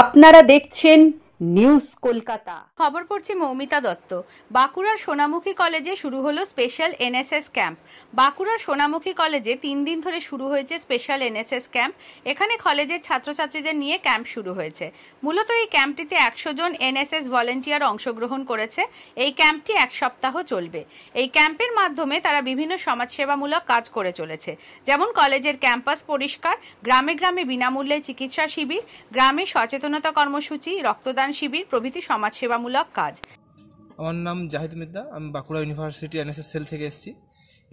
আপনারা দেখছেন নিউজ কলকাতা খবর পড়ছি মৌমিতা দত্ত বাঁকুড়ার সোনামুখী কলেজে শুরু হলো স্পেশাল এনএসএস ক্যাম্প বাঁকুড়ার সোনামুখী কলেজে তিন দিন ধরে শুরু হয়েছে স্পেশাল এনএসএস ক্যাম্প এখানে কলেজের ছাত্রছাত্রীদের নিয়ে ক্যাম্প শুরু হয়েছে মূলত এই ক্যাম্পটিতে একশো জন এনএসএস ভলেন্টিয়ার অংশগ্রহণ করেছে এই ক্যাম্পটি এক সপ্তাহ চলবে এই ক্যাম্পের মাধ্যমে তারা বিভিন্ন সমাজসেবামূলক কাজ করে চলেছে যেমন কলেজের ক্যাম্পাস পরিষ্কার গ্রামে গ্রামে বিনামূল্যে চিকিৎসা শিবির গ্রামে সচেতনতা কর্মসূচি রক্তদান ত্রাণ শিবির প্রভৃতি সমাজসেবামূলক কাজ আমার নাম জাহিদ মিদ্দা আমি বাঁকুড়া ইউনিভার্সিটি এনএসএস সেল থেকে এসেছি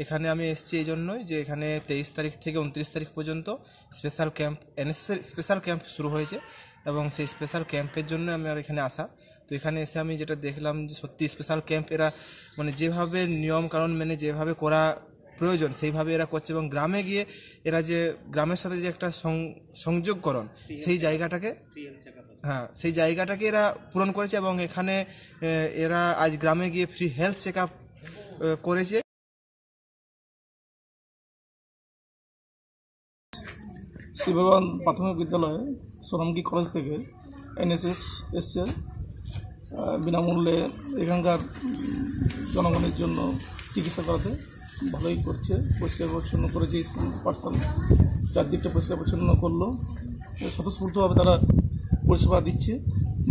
এখানে আমি এসেছি এই জন্যই যে এখানে তেইশ তারিখ থেকে উনত্রিশ তারিখ পর্যন্ত স্পেশাল ক্যাম্প এনএসএসের স্পেশাল ক্যাম্প শুরু হয়েছে এবং সেই স্পেশাল ক্যাম্পের জন্য আমি আর এখানে আসা তো এখানে এসে আমি যেটা দেখলাম যে সত্যি স্পেশাল ক্যাম্প এরা মানে যেভাবে নিয়ম কারণ মেনে যেভাবে করা প্রয়োজন সেইভাবে এরা করছে এবং গ্রামে গিয়ে এরা যে গ্রামের সাথে যে একটা সংযোগকরণ সেই জায়গাটাকে হ্যাঁ সেই জায়গাটাকে এরা পূরণ করেছে এবং এখানে এরা আজ গ্রামে গিয়ে ফ্রি হেলথ চেক আপ করেছে শিবগঞ্জ প্রাথমিক বিদ্যালয়ে সোনামকি কলেজ থেকে এনএসএস এসছে বিনামূল্যে এখানকার জনগণের জন্য চিকিৎসা করাতে ভালোই করছে পরিষ্কার পরিচ্ছন্ন করেছে স্কুল পার্সন চারদিকটা পরিষ্কার পরিচ্ছন্ন করলো স্বতঃস্ফূর্তভাবে তারা পরিষেবা দিচ্ছে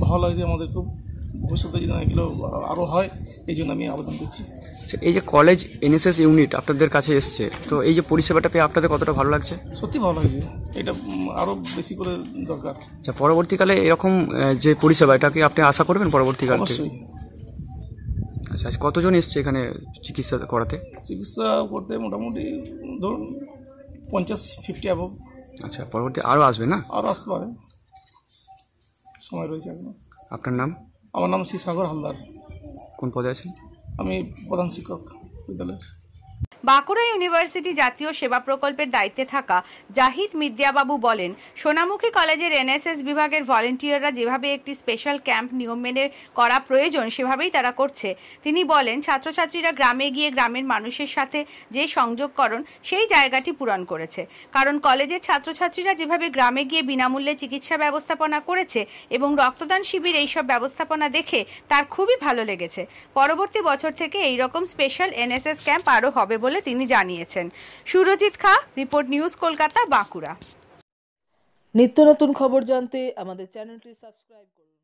ভালো লাগছে আমাদের খুব ভবিষ্যতে যেন এগুলো আরও হয় এই জন্য আমি আবেদন করছি আচ্ছা, এই যে কলেজ এনএসএস ইউনিট আপনাদের কাছে এসছে তো এই যে পরিষেবাটা পেয়ে আপনাদের কতটা ভালো লাগছে সত্যি ভালো লাগছে এটা আরও বেশি করে দরকার আচ্ছা পরবর্তীকালে এরকম যে পরিষেবা এটা কি আপনি আশা করবেন পরবর্তীকালে অবশ্যই আচ্ছা আচ্ছা কতজন এসছে এখানে চিকিৎসা করাতে চিকিৎসা করতে মোটামুটি ধরুন পঞ্চাশ ফিফটি অ্যাভব আচ্ছা পরবর্তী আরও আসবে না আরও আসতে পারে সময় রয়েছে এখন আপনার নাম আমার নাম শ্রী সাগর হালদার কোন পদে আছেন আমি প্রধান শিক্ষক বিদ্যালয়ের বাঁকুড়া ইউনিভার্সিটি জাতীয় সেবা প্রকল্পের দায়িত্বে থাকা জাহিদ মিদ্যাবাবু বলেন সোনামুখী কলেজের এনএসএস বিভাগের ভলেন্টিয়াররা যেভাবে একটি স্পেশাল ক্যাম্প নিয়ম মেনে করা প্রয়োজন সেভাবেই তারা করছে তিনি বলেন ছাত্রছাত্রীরা গ্রামে গিয়ে গ্রামের মানুষের সাথে যে সংযোগকরণ সেই জায়গাটি পূরণ করেছে কারণ কলেজের ছাত্রছাত্রীরা যেভাবে গ্রামে গিয়ে বিনামূল্যে চিকিৎসা ব্যবস্থাপনা করেছে এবং রক্তদান শিবির এইসব ব্যবস্থাপনা দেখে তার খুবই ভালো লেগেছে পরবর্তী বছর থেকে এই রকম স্পেশাল এনএসএস ক্যাম্প আরও হবে বলে বলে তিনি জানিয়েছেন সুরজিৎ খা রিপোর্ট নিউজ কলকাতা বাঁকুড়া নিত্য নতুন খবর জানতে আমাদের চ্যানেলটি সাবস্ক্রাইব করুন